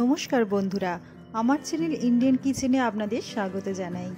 নমস্কার বন্ধুরা আমার চ্যানেল ইন্ডিয়ান কিচেনে আপনাদের স্বাগত জানাই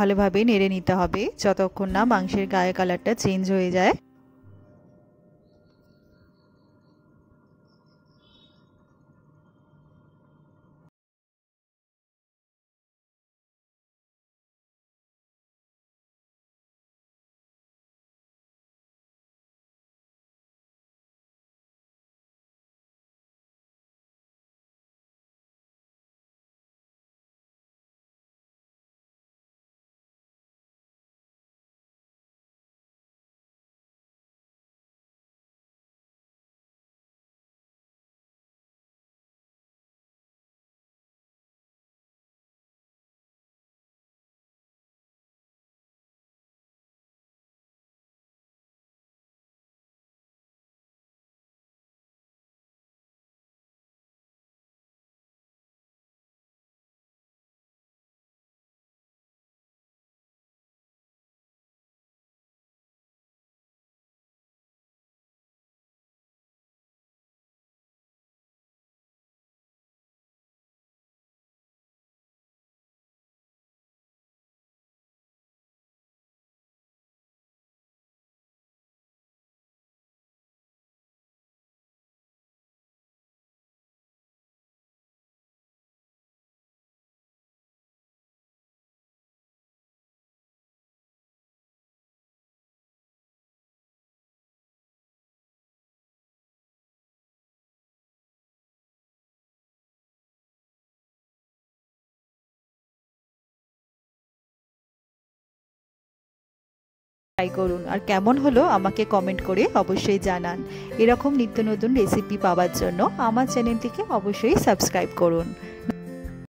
ভালোভাবে নেড়ে নিতে হবে যতক্ষণ না মাংসের গায়ে কালারটা চেঞ্জ হয়ে যায় ট্রাই করুন আর কেমন হলো আমাকে কমেন্ট করে অবশ্যই জানান এরকম নিত্য নতুন রেসিপি পাওয়ার জন্য আমার চ্যানেলটিকে অবশ্যই সাবস্ক্রাইব করুন